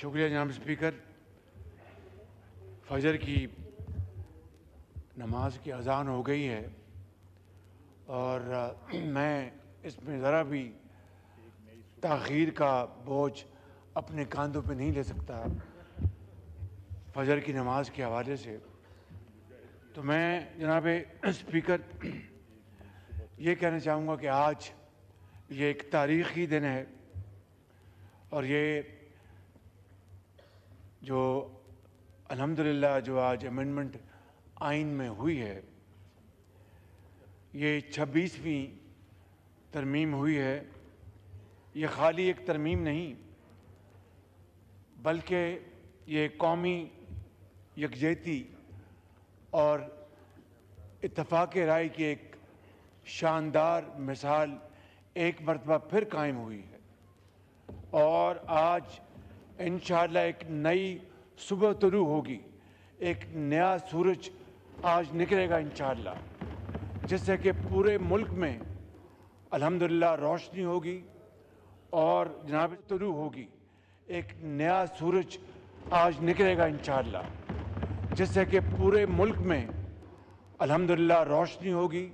शुक्रिया जनाब स्पीकर फजर की नमाज की अजान हो गई है और मैं इसमें ज़रा भी तखीर का बोझ अपने कानों पे नहीं ले सकता फजर की नमाज के हवाले से तो मैं जनाब स्पीकर ये कहना चाहूँगा कि आज ये एक तारीख़ी दिन है और ये जो अल्हम्दुलिल्लाह जो आज अमेंडमेंट आइन में हुई है ये छब्बीसवीं तरमीम हुई है ये खाली एक तरमीम नहीं बल्कि ये कौमी यकजहती और इतफाक़ राय की एक शानदार मिसाल एक मरतबा फिर कायम हुई है और आज इन एक नई सुबह तुलू तो होगी एक नया सूरज आज निकलेगा इन जिससे कि पूरे मुल्क में अल्हम्दुलिल्लाह रोशनी होगी और जनाब तुलू तो होगी एक नया सूरज आज निकलेगा इन जिससे कि पूरे मुल्क में अल्हम्दुलिल्लाह रोशनी होगी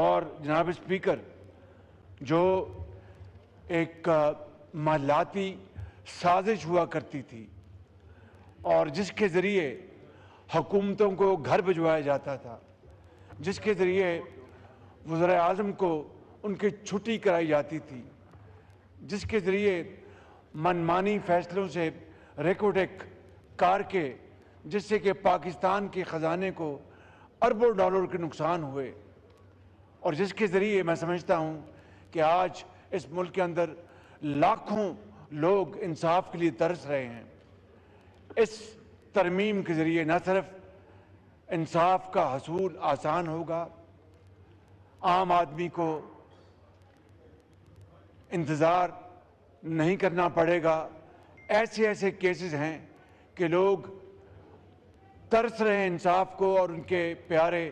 और जनाब स्पीकर जो एक मालाती साजिश हुआ करती थी और जिसके ज़रिए हुकूमतों को घर भिजवाया जाता था जिसके ज़रिए वज़र अजम को उनकी छुट्टी कराई जाती थी जिसके ज़रिए मनमानी फैसलों से रेकोडेक कार के जिससे कि पाकिस्तान के ख़जाने को अरबों डॉलर के नुकसान हुए और जिसके ज़रिए मैं समझता हूँ कि आज इस मुल्क के अंदर लाखों लोग इंसाफ के लिए तरस रहे हैं इस तरमीम के ज़रिए न सिर्फ इंसाफ का हसूल आसान होगा आम आदमी को इंतज़ार नहीं करना पड़ेगा ऐसे ऐसे केसेस हैं कि लोग तरस रहे हैं इंसाफ को और उनके प्यारे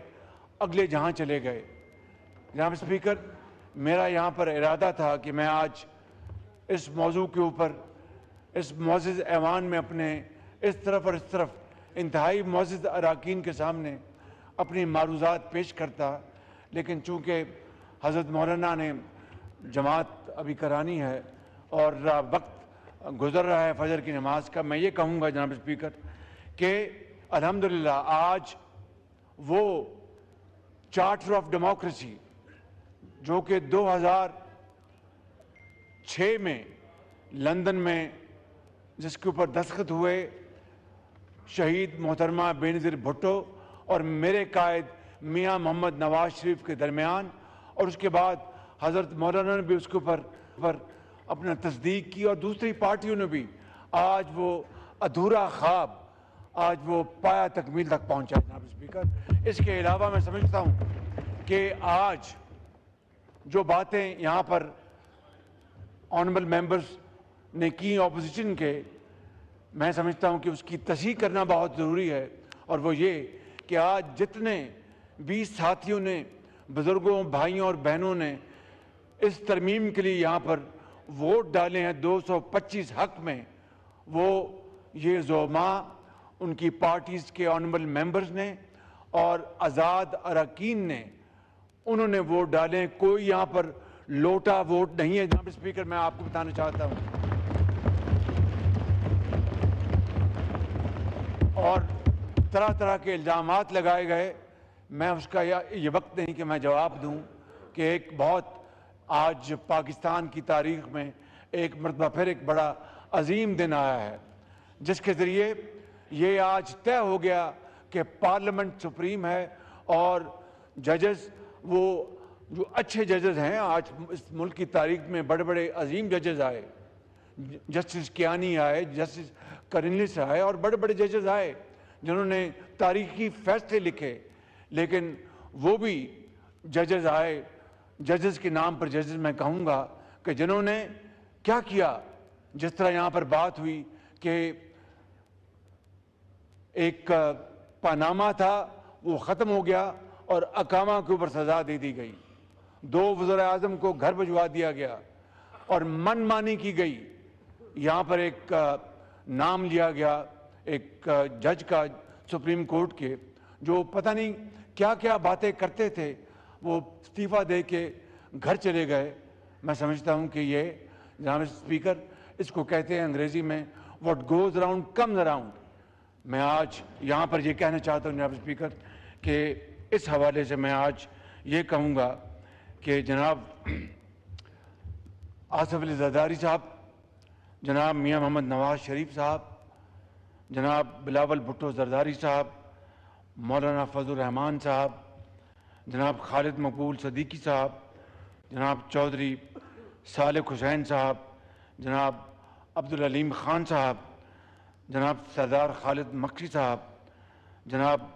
अगले जहाँ चले गए जनाब स्पीकर मेरा यहाँ पर इरादा था कि मैं आज इस मौजू के ऊपर इस मोज़ ऐवान में अपने इस तरफ और इस तरफ इंतहाई मौजिद अरकान के सामने अपनी मारूजात पेश करता लेकिन चूँकि हज़रत मौलाना ने जमात अभी करानी है और वक्त गुजर रहा है फजर की नमाज का मैं ये कहूँगा जनाब स्पीकर कि अलहमदिल्ला आज वो चार्टर ऑफ डेमोक्रेसी जो कि दो हज़ार छः में लंदन में जिसके ऊपर दस्तखत हुए शहीद मोहतरमा बेनज़ीर भुट्टो और मेरे कायद मियाँ मोहम्मद नवाज शरीफ के दरमियान और उसके बाद हज़रत मौलाना ने भी उसके ऊपर पर अपना तस्दीक की और दूसरी पार्टियों ने भी आज वो अधूरा ख्वाब आज वो पाया तकमील तक पहुँचा जनाब स्पीकर इसके अलावा मैं समझता हूँ कि आज जो बातें यहाँ पर ऑनरेबल मेंबर्स ने की ऑपोजिशन के मैं समझता हूं कि उसकी तस्ही करना बहुत ज़रूरी है और वो ये कि आज जितने भी साथियों ने बुज़ुर्गों भाइयों और बहनों ने इस तरमीम के लिए यहाँ पर वोट डाले हैं 225 हक में वो ये जोमा उनकी पार्टीज़ के ऑनरेबल मेंबर्स ने और आज़ाद अरकान ने उन्होंने वोट डाले कोई यहाँ पर लोटा वोट नहीं है जनाब स्पीकर मैं आपको बताना चाहता हूँ और तरह तरह के इल्ज़ाम लगाए गए मैं उसका ये वक्त नहीं कि मैं जवाब दूं कि एक बहुत आज पाकिस्तान की तारीख में एक मरतबा फिर एक बड़ा अजीम दिन आया है जिसके ज़रिए ये आज तय हो गया कि पार्लियामेंट सुप्रीम है और जजेस वो जो अच्छे जजेज हैं आज इस मुल्क की तारीख में बड़े बड़े अजीम जजेज आए जस्टिस कियानी आए जस्टिस करिनलिस आए और बड़े बड़े जजेज आए जिन्होंने तारीखी फैसले लिखे लेकिन वो भी जजेज आए जजेस के नाम पर जजेस मैं कहूँगा कि जिन्होंने क्या किया जिस तरह यहाँ पर बात हुई कि एक पानामा था वो ख़त्म हो गया और अकामा के ऊपर सज़ा दे दी गई दो वजर अजम को घर भिजवा दिया गया और मनमानी की गई यहाँ पर एक नाम लिया गया एक जज का सुप्रीम कोर्ट के जो पता नहीं क्या क्या बातें करते थे वो इस्तीफ़ा दे के घर चले गए मैं समझता हूँ कि ये जनाब स्पीकर इसको कहते हैं अंग्रेज़ी में what goes around come around मैं आज यहाँ पर ये कहना चाहता हूँ जनाब स्पीकर कि इस हवाले से मैं आज ये कहूँगा कि जनाब आसफ अली जदारी साहब जनाब मियाँ मोहम्मद नवाज शरीफ साहब जनाब बिलावल भुट्टो जरदारी साहब मौलाना फजल रहमान साहब जनाब खालिद मकबूल सदीकी साहब जनाब चौधरी साले हुसैन साहब जनाब अब्दुल अलीम ख़ान साहब जनाब सरदार खालिद मक्सी साहब जनाब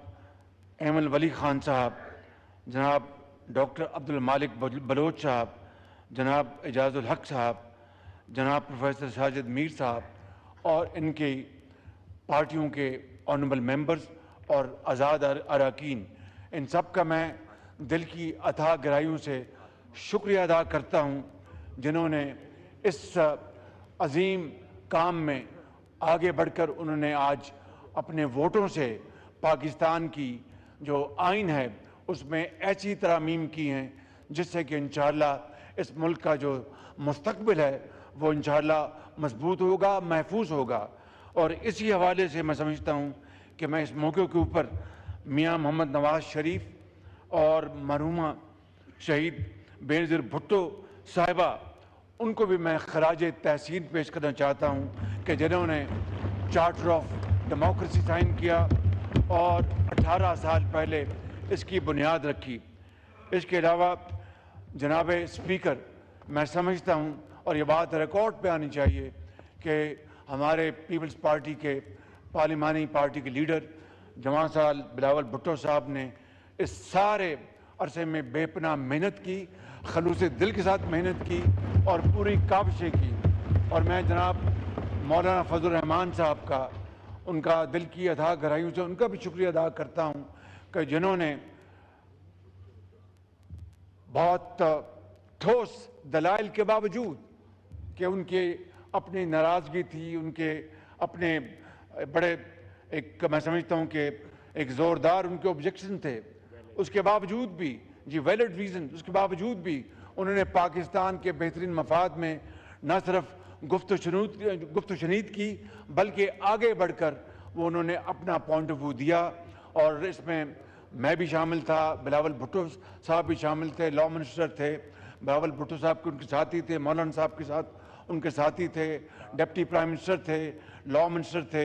एमल वली ख़ान साहब जनाब डॉक्टर अब्दुल मालिक बलोच साहब जनाब एजाजुल हक साहब जनाब प्रोफेसर साजिद मीर साहब और इनके पार्टियों के ऑनरेबल मेंबर्स और आज़ाद अरकान इन सब का मैं दिल की अथाह गहराइयों से शुक्रिया अदा करता हूँ जिन्होंने इस अजीम काम में आगे बढ़कर उन्होंने आज अपने वोटों से पाकिस्तान की जो आइन है उसमें ऐसी तरामीम की हैं जिससे कि इन इस मुल्क का जो मुस्तबिल है वो इन मजबूत होगा महफूज होगा और इसी हवाले से मैं समझता हूँ कि मैं इस मौके के ऊपर मियाँ मोहम्मद नवाज शरीफ और मरहुमा शहीद बेनजर भुट्टो साहिबा उनको भी मैं खराज तहसीन पेश करना चाहता हूँ कि जिन्होंने चार्टर ऑफ डेमोक्रेसी साइन किया और 18 साल पहले इसकी बुनियाद रखी इसके अलावा जनाब स्पीकर मैं समझता हूँ और ये बात रिकॉर्ड पे आनी चाहिए कि हमारे पीपल्स पार्टी के पार्लिमानी पार्टी के लीडर जमान साल बिलावल भुट्टो साहब ने इस सारे अरसे में बेपना मेहनत की खलूस दिल के साथ मेहनत की और पूरी काविशें की और मैं जनाब मौलाना फजल रहमान साहब का उनका दिल की अदा गहराइयों से उनका भी शुक्रिया अदा करता हूँ कि जिन्होंने बहुत ठोस दलाइल के बावजूद कि उनके अपनी नाराज़गी थी उनके अपने बड़े एक मैं समझता हूँ कि एक ज़ोरदार उनके ऑब्जेक्शन थे उसके बावजूद भी जी वैलिड रीज़न उसके बावजूद भी उन्होंने पाकिस्तान के बेहतरीन मफाद में न सिर्फ गुफ्त शनूद गुफ्त शनीद की बल्कि आगे बढ़कर वो उन्होंने अपना पॉइंट ऑफ व्यू दिया और इसमें मैं भी शामिल था बिलावल भुट्टो साहब भी शामिल थे लॉ मिनिस्टर थे बिलावल भुट्टो साहब के उनके साथी थे मौलाना साहब के साथ उनके साथी थे डिप्टी प्राइम मिनिस्टर थे लॉ मिनिस्टर थे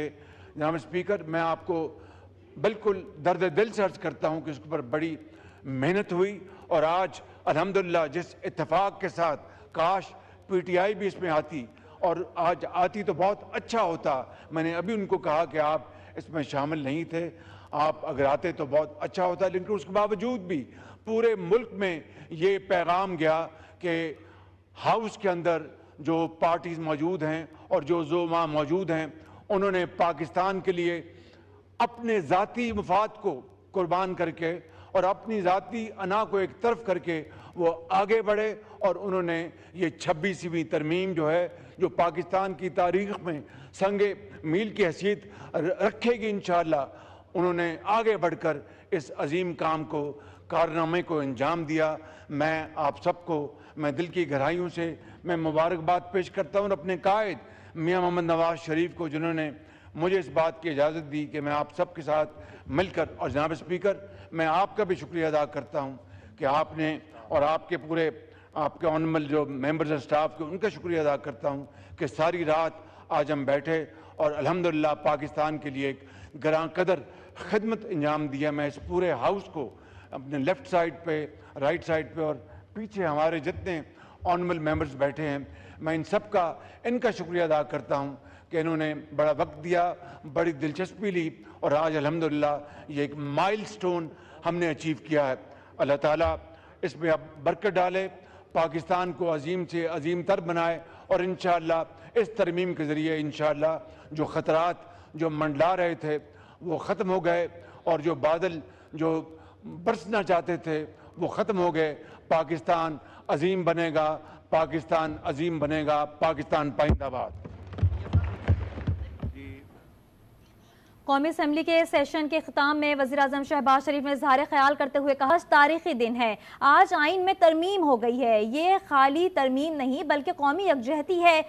जनाब स्पीकर मैं आपको बिल्कुल दर्द दिल से अर्ज करता हूँ कि इसके ऊपर बड़ी मेहनत हुई और आज अलहमदिल्ला जिस इतफाक़ के साथ काश पीटीआई भी इसमें आती और आज आती तो बहुत अच्छा होता मैंने अभी उनको कहा कि आप इसमें शामिल नहीं थे आप अगर आते तो बहुत अच्छा होता लेकिन उसके बावजूद भी पूरे मुल्क में ये पैगाम गया कि हाउस के अंदर जो पार्टीज मौजूद हैं और जो माँ मौजूद हैं उन्होंने पाकिस्तान के लिए अपने ज़ाती मफाद को कुर्बान करके और अपनी ज़ाती अना को एक तरफ करके वो आगे बढ़े और उन्होंने ये छब्बीसवीं तरमीम जो है जो पाकिस्तान की तारीख में संग मील की हैसियत रखेगी इन उन्होंने आगे बढ़कर इस अजीम काम को कारनामे को अंजाम दिया मैं आप सबको मैं दिल की गहराइयों से मैं मुबारकबाद पेश करता हूँ और अपने कायद मियाँ मोहम्मद नवाज शरीफ को जिन्होंने मुझे इस बात की इजाज़त दी कि मैं आप सबके साथ मिलकर और जनाब स्पीकर मैं आपका भी शुक्रिया अदा करता हूँ कि आपने और आपके पूरे आपके ऑनमल जो मेम्बर्स और स्टाफ के उनका शुक्रिया अदा करता हूँ कि सारी रात आज हम बैठे और अलहमदिल्ला पाकिस्तान के लिए एक ग्रां कदर खदमत अंजाम दिया मैं इस पूरे हाउस को अपने लेफ्ट साइड पे राइट साइड पे और पीछे हमारे जितने ऑनमल मेंबर्स बैठे हैं मैं इन सब का इनका शुक्रिया अदा करता हूँ कि इन्होंने बड़ा वक्त दिया बड़ी दिलचस्पी ली और आज अल्हम्दुलिल्लाह ये एक स्टोन हमने अचीव किया है अल्लाह ताला इसमें अब बरकत डाले पाकिस्तान को अजीम से अजीम तर बनाए और इन इस तरमीम के ज़रिए इन जो ख़तरात जो मंडला रहे थे वो ख़त्म हो गए और जो बादल जो बरसना चाहते थे वो ख़त्म हो गए पाकिस्तान अजीम बनेगा पाकिस्तान अजीम बनेगा पाकिस्तान पाइंदाबाद कौमी असम्बली के सेशन के खिताब में वजी अजम शहबाज शरीफ ने इजहार ख्याल करते हुए कहा तारीखी दिन है आज आइन में तरमीम हो गई है ये खाली तरमीम नहीं बल्कि कौमी यकजहती है